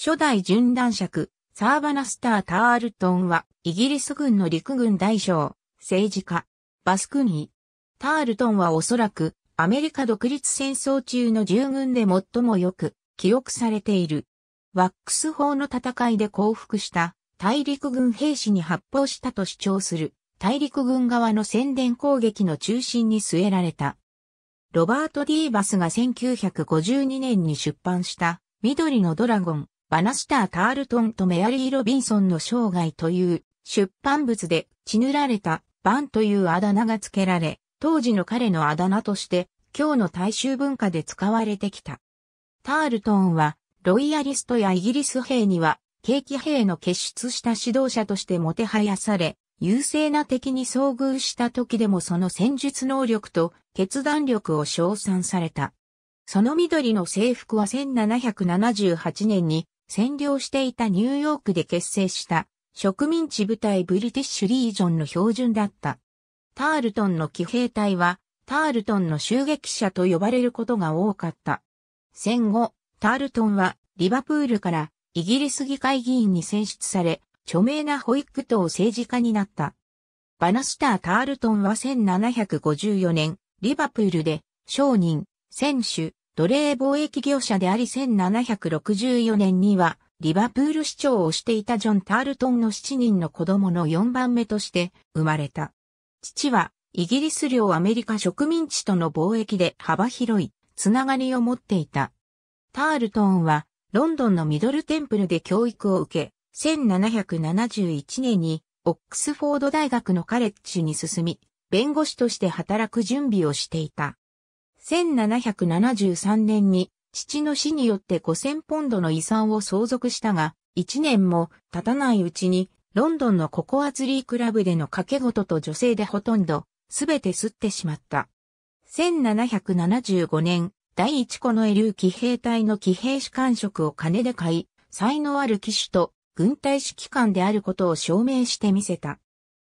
初代巡弾爵、サーバナスター・タールトンは、イギリス軍の陸軍大将、政治家、バスクニー。タールトンはおそらく、アメリカ独立戦争中の従軍で最もよく、記憶されている。ワックス法の戦いで降伏した、大陸軍兵士に発砲したと主張する、大陸軍側の宣伝攻撃の中心に据えられた。ロバート・ディーバスが1952年に出版した、緑のドラゴン、バナスター・タールトンとメアリー・ロビンソンの生涯という出版物で血塗られたバンというあだ名が付けられ、当時の彼のあだ名として今日の大衆文化で使われてきた。タールトンはロイヤリストやイギリス兵には景気兵の結出した指導者としてもてはやされ、優勢な敵に遭遇した時でもその戦術能力と決断力を称賛された。その緑の制服は1778年に占領していたニューヨークで結成した植民地部隊ブリティッシュリージョンの標準だった。タールトンの騎兵隊は、タールトンの襲撃者と呼ばれることが多かった。戦後、タールトンはリバプールからイギリス議会議員に選出され、著名な保育党政治家になった。バナスター・タールトンは1754年、リバプールで商人、選手、奴隷貿易業者であり1764年には、リバプール市長をしていたジョン・タールトンの7人の子供の4番目として生まれた。父は、イギリス領アメリカ植民地との貿易で幅広いつながりを持っていた。タールトンは、ロンドンのミドルテンプルで教育を受け、1771年にオックスフォード大学のカレッジに進み、弁護士として働く準備をしていた。1773年に父の死によって5000ポンドの遺産を相続したが、1年も経たないうちに、ロンドンのココアツリークラブでの掛け事と女性でほとんど、すべて吸ってしまった。1775年、第一子のエリュー騎兵隊の騎兵士官職を金で買い、才能ある騎手と軍隊指揮官であることを証明してみせた。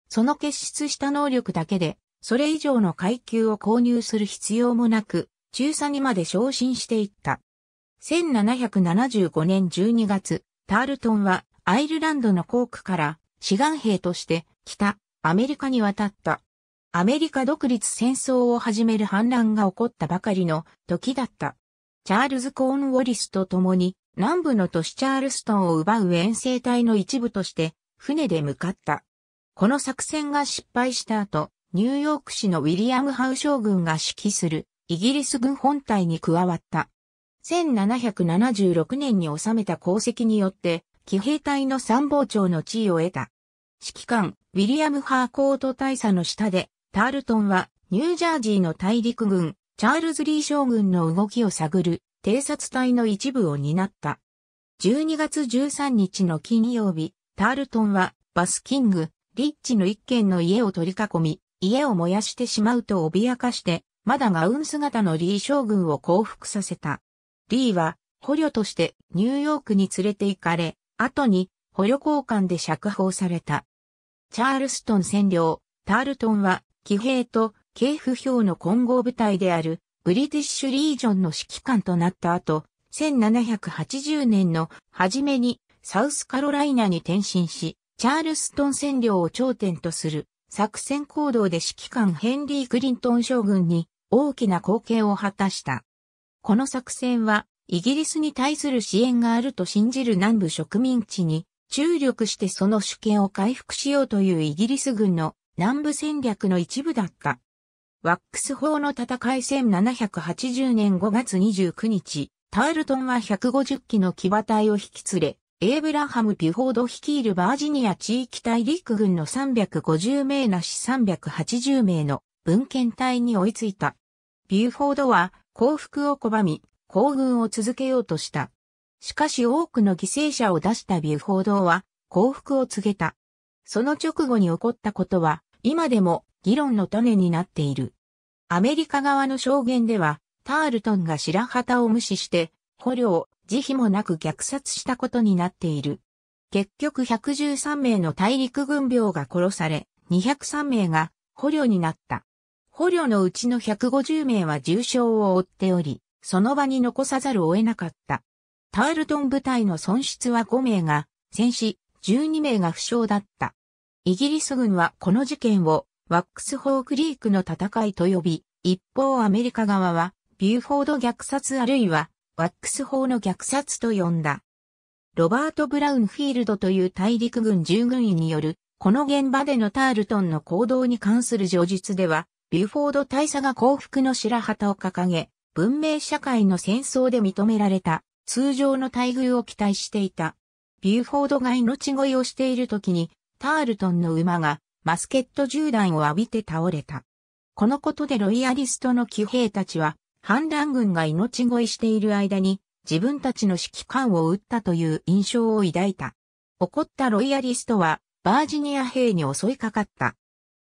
その結出した能力だけで、それ以上の階級を購入する必要もなく、中佐にまで昇進していった。1775年12月、タールトンはアイルランドのコークから志願兵として北アメリカに渡った。アメリカ独立戦争を始める反乱が起こったばかりの時だった。チャールズ・コーン・ウォリスと共に南部の都市チャールストンを奪う遠征隊の一部として船で向かった。この作戦が失敗した後、ニューヨーク市のウィリアム・ハウ将軍が指揮するイギリス軍本隊に加わった。1776年に収めた功績によって、騎兵隊の参謀長の地位を得た。指揮官、ウィリアム・ハーコート大佐の下で、タールトンは、ニュージャージーの大陸軍、チャールズ・リー将軍の動きを探る、偵察隊の一部を担った。12月13日の金曜日、タールトンは、バスキング、リッチの一軒の家を取り囲み、家を燃やしてしまうと脅かして、まだガウン姿のリー将軍を降伏させた。リーは捕虜としてニューヨークに連れて行かれ、後に捕虜交換で釈放された。チャールストン占領、タールトンは騎兵と警府兵の混合部隊であるブリティッシュリージョンの指揮官となった後、1780年の初めにサウスカロライナに転身し、チャールストン占領を頂点とする作戦行動で指揮官ヘンリー・クリントン将軍に大きな貢献を果たした。この作戦は、イギリスに対する支援があると信じる南部植民地に注力してその主権を回復しようというイギリス軍の南部戦略の一部だった。ワックス法の戦い1780年5月29日、タールトンは150機の騎馬隊を引き連れ、エイブラハム・ピュフォード率いるバージニア地域大陸軍の350名なし380名の文献隊に追いついた。ピュフォードは降伏を拒み、行軍を続けようとした。しかし多くの犠牲者を出したビュフォードは降伏を告げた。その直後に起こったことは今でも議論の種になっている。アメリカ側の証言では、タールトンが白旗を無視して、捕虜を慈悲もなく虐殺したことになっている。結局113名の大陸軍病が殺され、203名が捕虜になった。捕虜のうちの150名は重傷を負っており、その場に残さざるを得なかった。タールトン部隊の損失は5名が戦死、12名が負傷だった。イギリス軍はこの事件をワックスホークリークの戦いと呼び、一方アメリカ側はビューフォード虐殺あるいはワックス法の虐殺と呼んだ。ロバート・ブラウンフィールドという大陸軍従軍医による、この現場でのタールトンの行動に関する叙述では、ビューフォード大佐が幸福の白旗を掲げ、文明社会の戦争で認められた、通常の待遇を期待していた。ビューフォードが命乞いをしている時に、タールトンの馬がマスケット銃弾を浴びて倒れた。このことでロイヤリストの騎兵たちは反乱軍が命乞いしている間に自分たちの指揮官を撃ったという印象を抱いた。怒ったロイヤリストはバージニア兵に襲いかかった。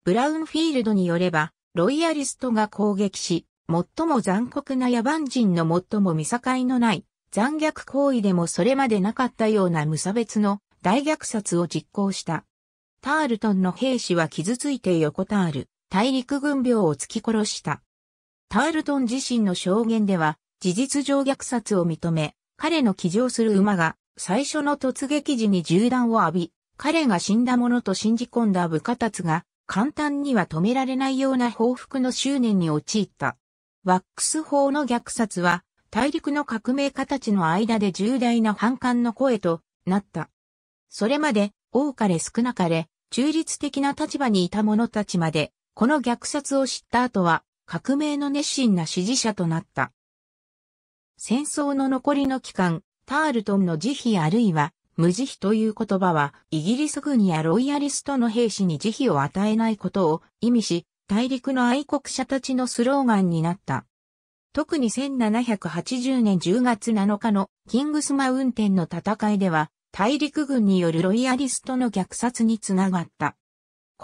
ブラウンフィールドによれば、ロイヤリストが攻撃し、最も残酷な野蛮人の最も見境のない残虐行為でもそれまでなかったような無差別の大虐殺を実行した。タールトンの兵士は傷ついて横たわる大陸軍病を突き殺した。タールトン自身の証言では、事実上虐殺を認め、彼の騎乗する馬が、最初の突撃時に銃弾を浴び、彼が死んだものと信じ込んだ部下たちが、簡単には止められないような報復の執念に陥った。ワックス法の虐殺は、大陸の革命家たちの間で重大な反感の声となった。それまで、多かれ少なかれ、中立的な立場にいた者たちまで、この虐殺を知った後は、革命の熱心な支持者となった。戦争の残りの期間、タールトンの慈悲あるいは無慈悲という言葉は、イギリス軍やロイヤリストの兵士に慈悲を与えないことを意味し、大陸の愛国者たちのスローガンになった。特に1780年10月7日のキングスマウンテンの戦いでは、大陸軍によるロイヤリストの虐殺につながった。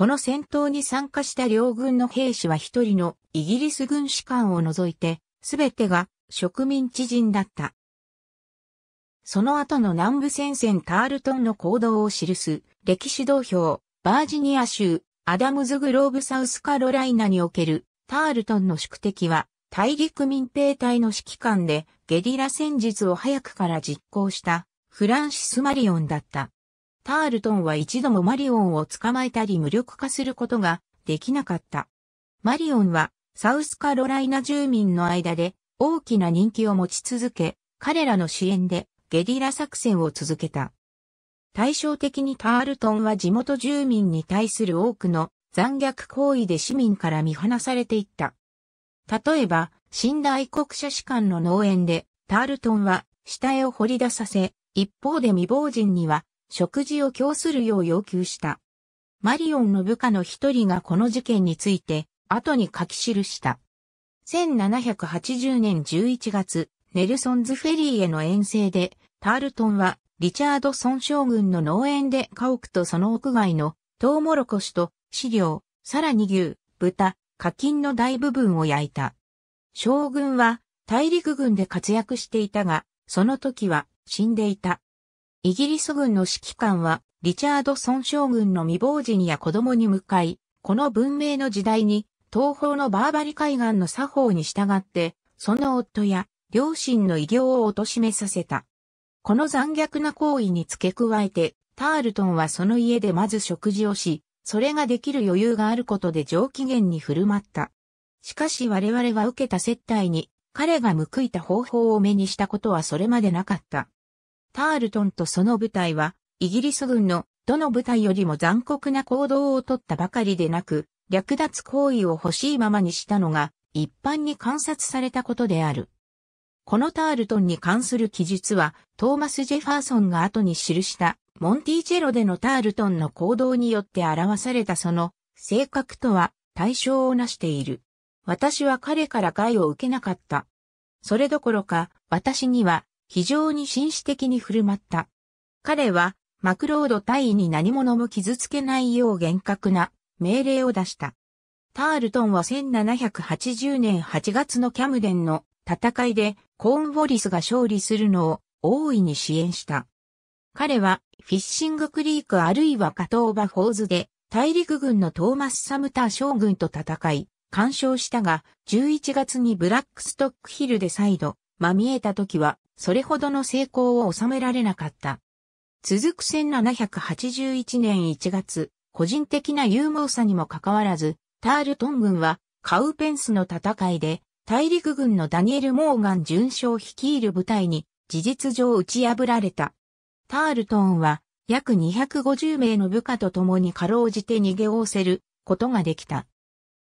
この戦闘に参加した両軍の兵士は一人のイギリス軍士官を除いて、すべてが植民地人だった。その後の南部戦線タールトンの行動を記す歴史同票、バージニア州、アダムズグローブサウスカロライナにおけるタールトンの宿敵は大陸民兵隊の指揮官でゲリラ戦術を早くから実行したフランシス・マリオンだった。タールトンは一度もマリオンを捕まえたり無力化することができなかった。マリオンはサウスカロライナ住民の間で大きな人気を持ち続け、彼らの支援でゲリラ作戦を続けた。対照的にタールトンは地元住民に対する多くの残虐行為で市民から見放されていった。例えば、だ愛国者士官の農園で、タールトンは死体を掘り出させ、一方で未亡人には食事を供するよう要求した。マリオンの部下の一人がこの事件について、後に書き記した。1780年11月、ネルソンズフェリーへの遠征で、タールトンは、リチャードソン将軍の農園で家屋とその屋外のトウモロコシと飼料、さらに牛、豚、課金の大部分を焼いた。将軍は大陸軍で活躍していたが、その時は死んでいた。イギリス軍の指揮官は、リチャードソン将軍の未亡人や子供に向かい、この文明の時代に、東方のバーバリ海岸の作法に従って、その夫や両親の偉業を貶めさせた。この残虐な行為に付け加えて、タールトンはその家でまず食事をし、それができる余裕があることで上機嫌に振る舞った。しかし我々は受けた接待に、彼が報いた方法を目にしたことはそれまでなかった。タールトンとその部隊は、イギリス軍のどの部隊よりも残酷な行動をとったばかりでなく、略奪行為を欲しいままにしたのが、一般に観察されたことである。このタールトンに関する記述は、トーマス・ジェファーソンが後に記した、モンティチェロでのタールトンの行動によって表されたその、性格とは対象をなしている。私は彼から害を受けなかった。それどころか、私には非常に紳士的に振る舞った。彼は、マクロード大尉に何者も傷つけないよう厳格な命令を出した。タールトンは1780年8月のキャムデンの戦いでコーンウォリスが勝利するのを大いに支援した。彼はフィッシングクリークあるいはカトーバフォーズで大陸軍のトーマス・サムター将軍と戦い、干渉したが、11月にブラックストックヒルで再度、まみえた時はそれほどの成功を収められなかった。続く1781年1月、個人的な勇猛さにもかかわらず、タールトン軍はカウペンスの戦いで大陸軍のダニエル・モーガン巡将率いる部隊に事実上打ち破られた。タールトンは約250名の部下と共にかろうじて逃げおおせることができた。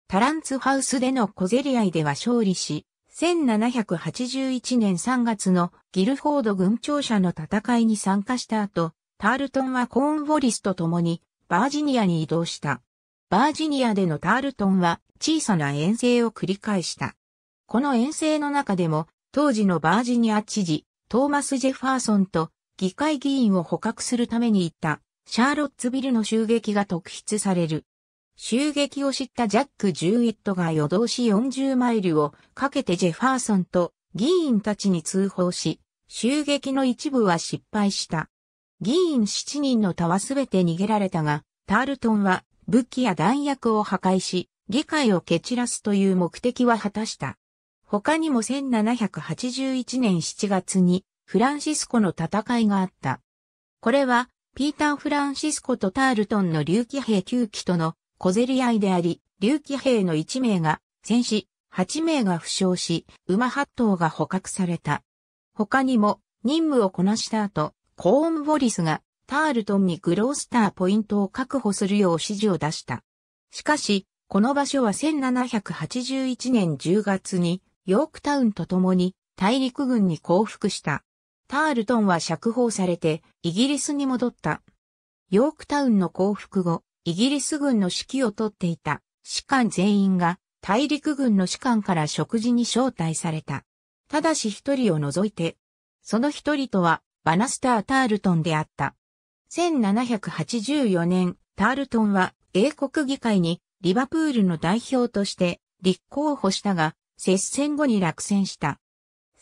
タランツハウスでの小競り合いでは勝利し、1781年3月のギルフォード軍庁舎の戦いに参加した後、タールトンはコーンウォリスと共にバージニアに移動した。バージニアでのタールトンは小さな遠征を繰り返した。この遠征の中でも、当時のバージニア知事、トーマス・ジェファーソンと議会議員を捕獲するために行ったシャーロッツビルの襲撃が特筆される。襲撃を知ったジャック・ジューエットが夜通し40マイルをかけてジェファーソンと議員たちに通報し、襲撃の一部は失敗した。議員7人の他はすべて逃げられたが、タールトンは武器や弾薬を破壊し、議会を蹴散らすという目的は果たした。他にも1781年7月にフランシスコの戦いがあった。これはピーター・フランシスコとタールトンの竜起兵9機との小競り合いであり、竜気兵の1名が戦死、8名が負傷し、馬8頭が捕獲された。他にも、任務をこなした後、コーンボリスがタールトンにグロースターポイントを確保するよう指示を出した。しかし、この場所は1781年10月にヨークタウンと共に大陸軍に降伏した。タールトンは釈放されてイギリスに戻った。ヨークタウンの降伏後、イギリス軍の指揮をとっていた士官全員が大陸軍の士官から食事に招待された。ただし一人を除いて、その一人とはバナスター・タールトンであった。1784年、タールトンは英国議会にリバプールの代表として立候補したが、接戦後に落選した。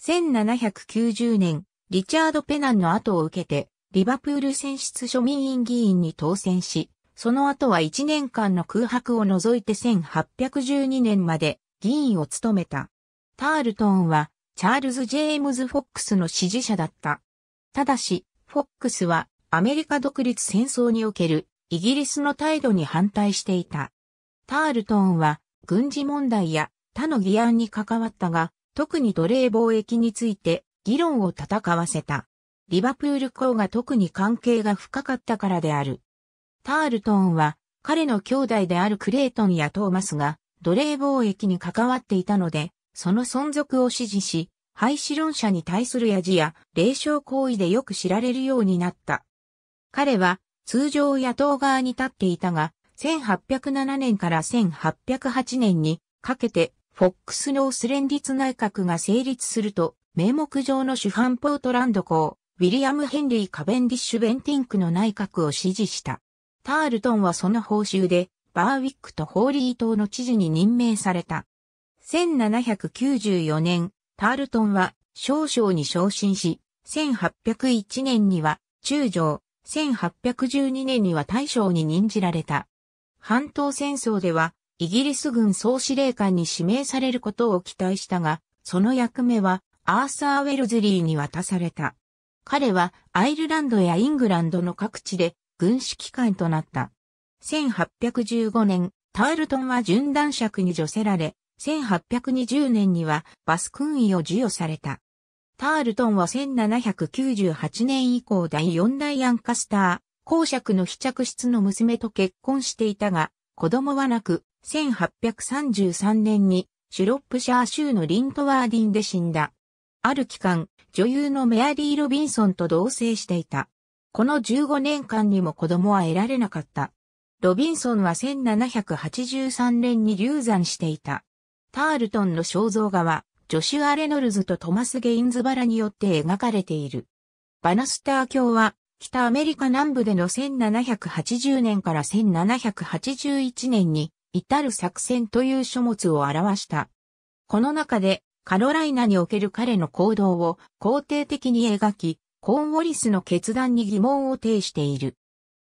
1790年、リチャード・ペナンの後を受けて、リバプール選出庶民院議員に当選し、その後は1年間の空白を除いて1812年まで議員を務めた。タールトンはチャールズ・ジェームズ・フォックスの支持者だった。ただし、フォックスはアメリカ独立戦争におけるイギリスの態度に反対していた。タールトンは軍事問題や他の議案に関わったが、特に奴隷貿易について議論を戦わせた。リバプール港が特に関係が深かったからである。タールトンは彼の兄弟であるクレイトンやトーマスが奴隷貿易に関わっていたので、その存続を支持し、廃止論者に対するやじや霊障行為でよく知られるようになった。彼は通常野党側に立っていたが、1807年から1808年にかけてフォックスロース連立内閣が成立すると、名目上の主犯ポートランド公、ウィリアム・ヘンリー・カベンディッシュ・ベンティンクの内閣を支持した。タールトンはその報酬で、バーウィックとホーリー島の知事に任命された。1794年、タールトンは少将に昇進し、1801年には中将、1812年には大将に任じられた。半島戦争では、イギリス軍総司令官に指名されることを期待したが、その役目はアーサー・ウェルズリーに渡された。彼はアイルランドやイングランドの各地で軍指機関となった。1815年、タールトンは巡弾爵に除せられ、1820年にはバス君位を授与された。タールトンは1798年以降第4代アンカスター、公爵の非着室の娘と結婚していたが、子供はなく、1833年にシュロップシャー州のリントワーディンで死んだ。ある期間、女優のメアリー・ロビンソンと同棲していた。この15年間にも子供は得られなかった。ロビンソンは1783年に流産していた。タールトンの肖像画は、ジョシュア・レノルズとトマス・ゲインズバラによって描かれている。バナスター教は、北アメリカ南部での1780年から1781年に至る作戦という書物を表した。この中でカロライナにおける彼の行動を肯定的に描き、コーンウォリスの決断に疑問を呈している。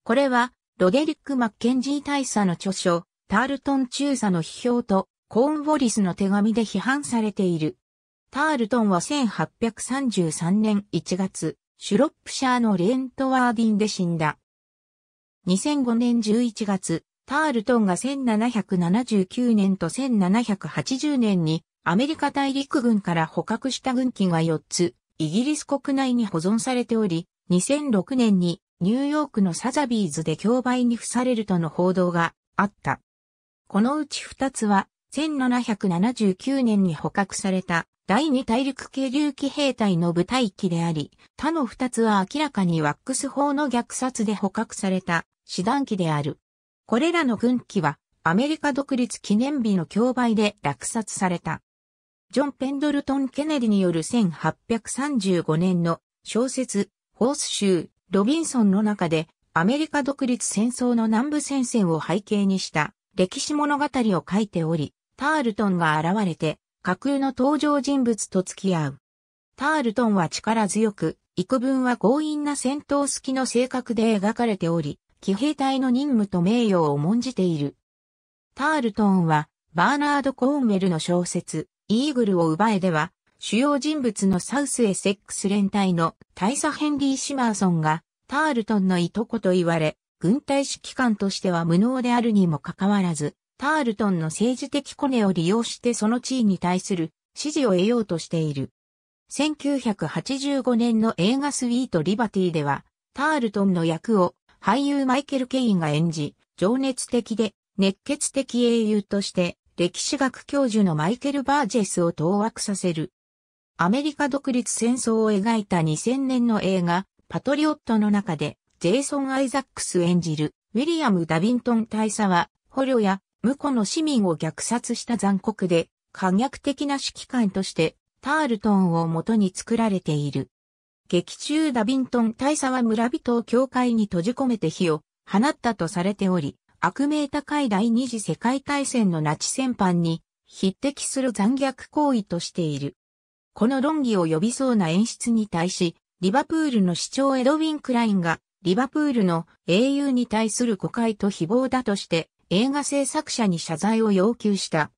これは、ロデリック・マッケンジー大佐の著書、タールトン中佐の批評と、コーンウォリスの手紙で批判されている。タールトンは1833年1月、シュロップシャーのレントワーディンで死んだ。2005年11月、タールトンが1779年と1780年にアメリカ大陸軍から捕獲した軍機が4つ、イギリス国内に保存されており、2006年にニューヨークのサザビーズで競売に付されるとの報道があった。このうち2つは、1779年に捕獲された第二大陸系流騎兵隊の部隊機であり、他の2つは明らかにワックス法の虐殺で捕獲された師団機である。これらの軍機はアメリカ独立記念日の競売で落札された。ジョン・ペンドルトン・ケネディによる1835年の小説、ホース州、ロビンソンの中で、アメリカ独立戦争の南部戦線を背景にした歴史物語を書いており、タールトンが現れて、架空の登場人物と付き合う。タールトンは力強く、幾分は強引な戦闘好きの性格で描かれており、騎兵隊の任務と名誉を重んじている。タールトンは、バーナード・コーンウェルの小説、イーグルを奪えでは、主要人物のサウスエセックス連隊の大佐ヘンリー・シマーソンが、タールトンのいとこと言われ、軍隊指揮官としては無能であるにもかかわらず、タールトンの政治的コネを利用してその地位に対する支持を得ようとしている。1985年の映画スイート・リバティでは、タールトンの役を俳優マイケル・ケインが演じ、情熱的で熱血的英雄として歴史学教授のマイケル・バージェスを当惑させる。アメリカ独立戦争を描いた2000年の映画、パトリオットの中で、ジェイソン・アイザックス演じる、ウィリアム・ダビントン大佐は、捕虜や、無辜の市民を虐殺した残酷で、可逆的な指揮官として、タールトンを元に作られている。劇中ダビントン大佐は村人を教会に閉じ込めて火を放ったとされており、悪名高い第二次世界大戦のナチ戦犯に匹敵する残虐行為としている。この論議を呼びそうな演出に対し、リバプールの市長エドウィン・クラインが、リバプールの英雄に対する誤解と誹謗だとして、映画制作者に謝罪を要求した。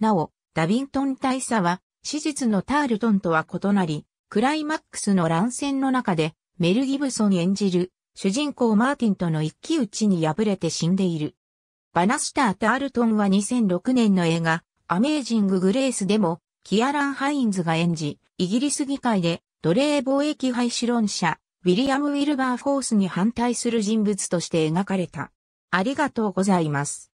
なお、ダビントン大佐は、史実のタールトンとは異なり、クライマックスの乱戦の中で、メル・ギブソン演じる主人公マーティンとの一騎打ちに敗れて死んでいる。バナスター・タールトンは2006年の映画、アメージング・グレースでも、キアラン・ハインズが演じ、イギリス議会で奴隷貿易廃止論者、ウィリアム・ウィルバー・フォースに反対する人物として描かれた。ありがとうございます。